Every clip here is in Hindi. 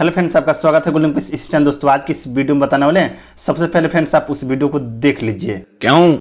हेलो फ्रेंड्स आपका स्वागत है गुलम स्टैंड दोस्तों आज की इस वीडियो में बताने वाले हैं सबसे पहले फ्रेंड्स आप उस वीडियो को देख लीजिए क्यों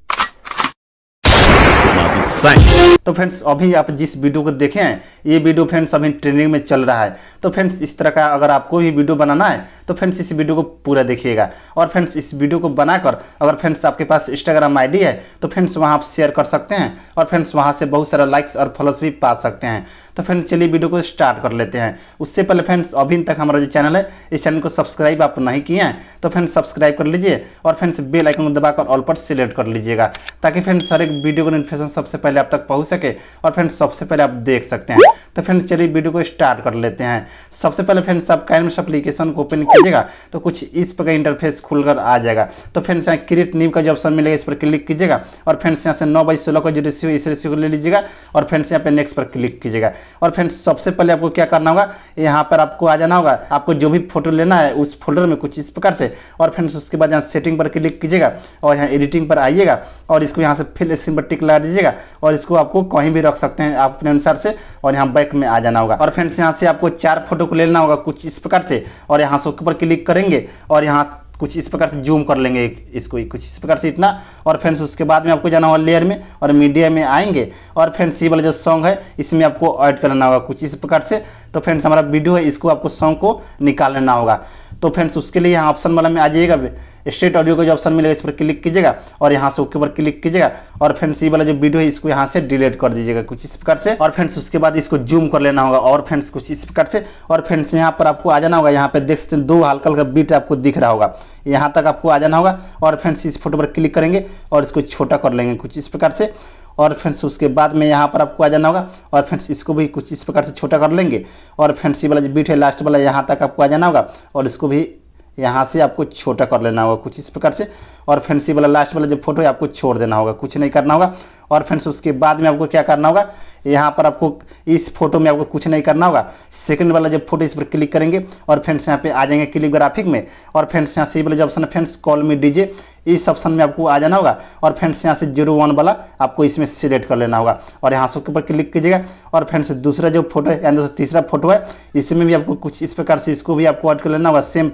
तो फ्रेंड्स अभी आप जिस वीडियो को देखे हैं ये वीडियो फ्रेंड्स अभी ट्रेनिंग में चल रहा है तो फ्रेंड्स इस तरह का अगर आपको भी वीडियो बनाना है तो फ्रेंड्स इस वीडियो को पूरा देखिएगा और फ्रेंड्स इस वीडियो को बनाकर अगर फ्रेंड्स आपके पास इंस्टाग्राम आईडी है तो फ्रेंड्स वहाँ आप शेयर कर सकते हैं और फ्रेंड्स वहाँ से बहुत सारा लाइक्स और फॉलोअर्स भी पा सकते हैं तो फ्रेंड्स चलिए वीडियो को स्टार्ट कर लेते हैं उससे पहले फ्रेंड्स अभी तक हमारा जो चैनल है इस चैनल को सब्सक्राइब आप नहीं किए हैं तो फ्रेंड्स सब्सक्राइब कर लीजिए और फ्रेंड्स बेल आइकन को दबाकर ऑल पर सिलेक्ट कर लीजिएगा ताकि फ्रेंड्स हर एक वीडियो का नोटिफिकेशन सबसे पहले आप तक पहुँच सके और फ्रेंड्स सबसे पहले आप देख सकते हैं तो फ्रेंड्स चलिए वीडियो को स्टार्ट कर लेते हैं सबसे पहले फ्रेंड्स आप कैनवस एप्लीकेशन को ओपन कीजिएगा तो कुछ इस प्रकार इंटरफेस खुलकर आ जाएगा तो फ्रेंड्स यहाँ क्रिएट न्यू का जो ऑप्शन मिलेगा इस पर क्लिक कीजिएगा और फ्रेंड्स यहाँ से नौ बाई सोलह का जो रेसियो इस रेसियो को ले लीजिएगा और फ्रेंड्स यहाँ पे नेक्स्ट पर क्लिक कीजिएगा और फ्रेंड्स सबसे पहले आपको क्या करना होगा यहाँ पर आपको आ जाना होगा आपको जो भी फोटो लेना है उस फोल्डर में कुछ इस प्रकार से और फ्रेंड्स उसके बाद यहाँ सेटिंग पर क्लिक कीजिएगा और यहाँ एडिटिंग पर आइएगा और इसको यहाँ से फिर स्क्रीन पर टिक लगा दीजिएगा और इसको आपको कहीं भी रख सकते हैं आप अपने अनुसार से और यहाँ बैक में आ जाना होगा और फ्रेंड्स यहाँ से आपको चार फोटो को लेना होगा कुछ इस प्रकार से और यहाँ से ऊपर क्लिक करेंगे और यहाँ कुछ इस प्रकार से जूम कर लेंगे इसको कुछ इस प्रकार से इतना और फ्रेंड्स उसके बाद में आपको जाना होगा लेयर में और मीडिया में आएंगे और फ्रेंड्स ये वाला जो सॉन्ग है इसमें आपको ऐड करना होगा कुछ इस प्रकार से तो फ्रेंड्स हमारा वीडियो है इसको आपको सॉन्ग को निकाल लेना होगा तो फ्रेंड्स उसके लिए यहाँ ऑप्शन वाला में आ जाइएगा स्ट्रेट ऑडियो का जो ऑप्शन मिलेगा इस पर क्लिक कीजिएगा और यहाँ से उसके ऊपर क्लिक कीजिएगा और फ्रेंड्स ये वाला जो वीडियो है इसको यहाँ से डिलीट कर दीजिएगा कुछ इस प्रकार से और फ्रेंड्स उसके बाद इसको जूम कर लेना होगा और फ्रेंड्स कुछ इस प्रकार से और फ्रेंड्स यहाँ पर आपको आ जाना होगा यहाँ पर देख सकते हैं दो हल्का हल्का बीट आपको दिख रहा होगा यहाँ तक आपको आ जाना होगा और फ्रेंड्स इस फोटो पर क्लिक करेंगे और इसको छोटा कर लेंगे कुछ इस प्रकार से और फ्रेंड्स उसके बाद में यहाँ पर आपको आ जाना होगा और फ्रेंड्स इसको भी कुछ इस प्रकार से छोटा कर लेंगे और फ्रेंड्स ये वाला जो बीट है लास्ट वाला यहाँ तक आपको आ जाना होगा और इसको भी यहाँ से आपको छोटा कर लेना होगा कुछ इस प्रकार से और फ्रेंड्स ये वाला लास्ट वाला जो फोटो है आपको छोड़ देना होगा कुछ नहीं करना होगा और फ्रेंड्स उसके बाद में आपको क्या करना होगा यहाँ पर आपको इस फोटो में आपको कुछ नहीं करना होगा सेकंड वाला जब फोटो इस पर क्लिक करेंगे और फ्रेंड्स यहाँ पे आ जाएंगे क्लिक ग्राफिक में और फ्रेंड्स यहाँ से वाला जो ऑप्शन है फ्रेंड्स कॉल में डीजे इस ऑप्शन में आपको आ जाना होगा और फ्रेंड्स यहाँ से जीरो वन वाला आपको इसमें सिलेक्ट कर लेना होगा और यहाँ से ऊपर क्लिक कीजिएगा और फ्रेंड्स दूसरा जो फोटो है यानी दोस्तों तीसरा फोटो है इसमें भी आपको कुछ इस प्रकार से इसको भी आपको ऐड कर लेना होगा सेम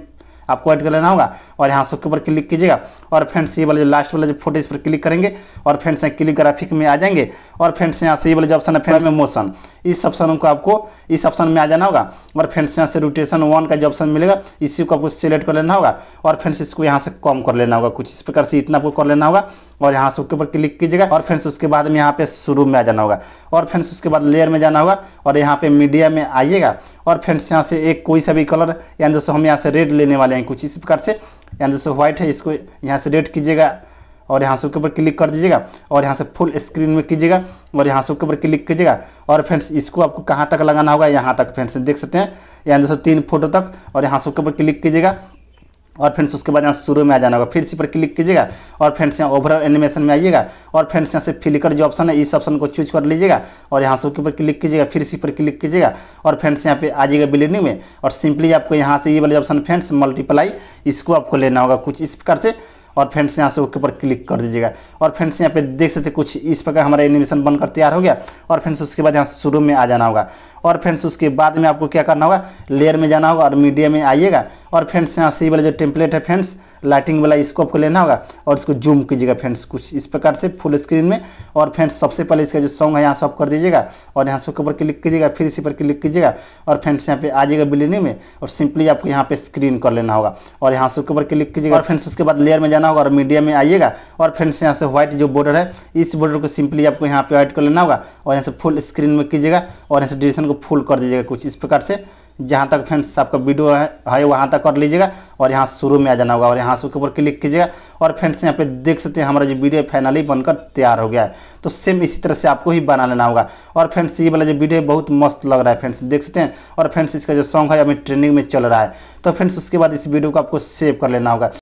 आपको ऐड कर लेना होगा और यहाँ सबके ऊपर क्लिक कीजिएगा और फ्रेंड्स ये वाले जो लास्ट वाले जो फोटो इस पर क्लिक करेंगे और फ्रेंड्स यहाँ क्लिक ग्राफिक में आ जाएंगे और फ्रेंड्स यहाँ से ये वाले जो ऑप्शन है फ्रेंड्स में मोशन इस ऑप्शन को आपको इस ऑप्शन में आ जाना होगा और फ्रेंड्स यहाँ से रोटेशन वन का जो ऑप्शन मिलेगा इसी को आपको सिलेक्ट कर लेना होगा और फ्रेंड्स इसको यहाँ से कम कर लेना होगा कुछ इस प्रकार से इतना आपको कर लेना होगा और यहाँ से उसके ऊपर क्लिक कीजिएगा और फ्रेंड्स उसके बाद में यहाँ पे शुरू में आ जाना होगा और फ्रेंड्स उसके बाद लेयर में जाना होगा और यहाँ पे मीडिया में आइएगा और फ्रेंड्स यहाँ से एक कोई सा भी कलर यानी जैसे हम यहाँ से रेड लेने वाले हैं कुछ इस प्रकार से यानी जैसे व्हाइट है इसको यहाँ से रेड कीजिएगा और यहाँ से उसके ऊपर क्लिक कर दीजिएगा और यहाँ से फुल स्क्रीन में कीजिएगा और यहाँ से उसके ऊपर क्लिक कीजिएगा और फ्रेंड्स इसको आपको कहाँ तक लगाना होगा यहाँ तक फ्रेंड्स देख सकते हैं यानी दोस्तों तीन फोटो तक और यहाँ से उसके ऊपर क्लिक कीजिएगा और फ्रेंड्स उसके बाद यहाँ शुरू में आ जाना होगा फिर इसी पर क्लिक कीजिएगा और फ्रेंड्स यहाँ ओवरऑल एनिमेशन में आइएगा और फ्रेंड्स यहाँ से फिलिकर जो ऑप्शन है इस ऑप्शन को चूज कर लीजिएगा और यहाँ से उसके ऊपर क्लिक कीजिएगा फिर इसी पर क्लिक कीजिएगा और फ्रेंड्स यहाँ पे आ जाएगा बिलिडिंग में और सिंपली आपको यहाँ से ये वाले ऑप्शन फ्रेंड्स मल्टीप्लाई इसको आपको लेना होगा कुछ इस प्रकार से और फ्रेंड्स यहाँ से उसके ऊपर क्लिक कर दीजिएगा और फ्रेंड्स यहाँ पे देख सकते कुछ इस प्रकार हमारा एनिमेशन बनकर तैयार हो गया और फ्रेंड्स उसके बाद यहाँ शुरू में आ जाना होगा और फ्रेंड्स उसके बाद में आपको क्या करना होगा लेयर में जाना होगा और मीडिया में आइएगा और फ्रेंड्स यहाँ से वाले जो टेम्पलेट है फ्रेंड्स लाइटिंग वाला इसको आपको लेना होगा और इसको जूम कीजिएगा फ्रेंड्स कुछ इस प्रकार से फुल स्क्रीन में और फ्रेंड्स सबसे पहले इसका जो सॉन्ग है यहाँ से ऑफ कर दीजिएगा और यहाँ से ऊपर क्लिक कीजिएगा फिर इसी पर क्लिक कीजिएगा और फ्रेंड्स यहाँ पे आ जाएगा बिलिनिंग में और सिंपली आपको यहाँ पे स्क्रीन कर लेना होगा और यहाँ से ऊपर क्लिक कीजिएगा और फ्रेंड्स उसके बाद लेयर में जाना होगा और मीडिया में आइएगा और फ्रेंड्स यहाँ से व्हाइट जो बॉर्डर है इस बॉर्डर को सिंपली आपको यहाँ पे व्हाइट कर लेना होगा और यहाँ से फुल स्क्रीन में कीजिएगा और यहाँ से ड्यूरेशन को फुल कर दीजिएगा कुछ इस प्रकार से जहाँ तक फ्रेंड्स आपका वीडियो है, वहाँ तक कर लीजिएगा और यहाँ शुरू में आ जाना होगा और यहाँ से उसके ऊपर क्लिक कीजिएगा और फ्रेंड्स यहाँ पे देख सकते हैं हमारा जो वीडियो फाइनली बनकर तैयार हो गया है तो सेम इसी तरह से आपको ही बना लेना होगा और फ्रेंड्स ये वाला जो वीडियो बहुत मस्त लग रहा है फ्रेंड्स देख सकते हैं और फ्रेंड्स इसका जो सॉन्ग है अभी ट्रेंडिंग में चल रहा है तो फ्रेंड्स उसके बाद इस वीडियो को आपको सेव कर लेना होगा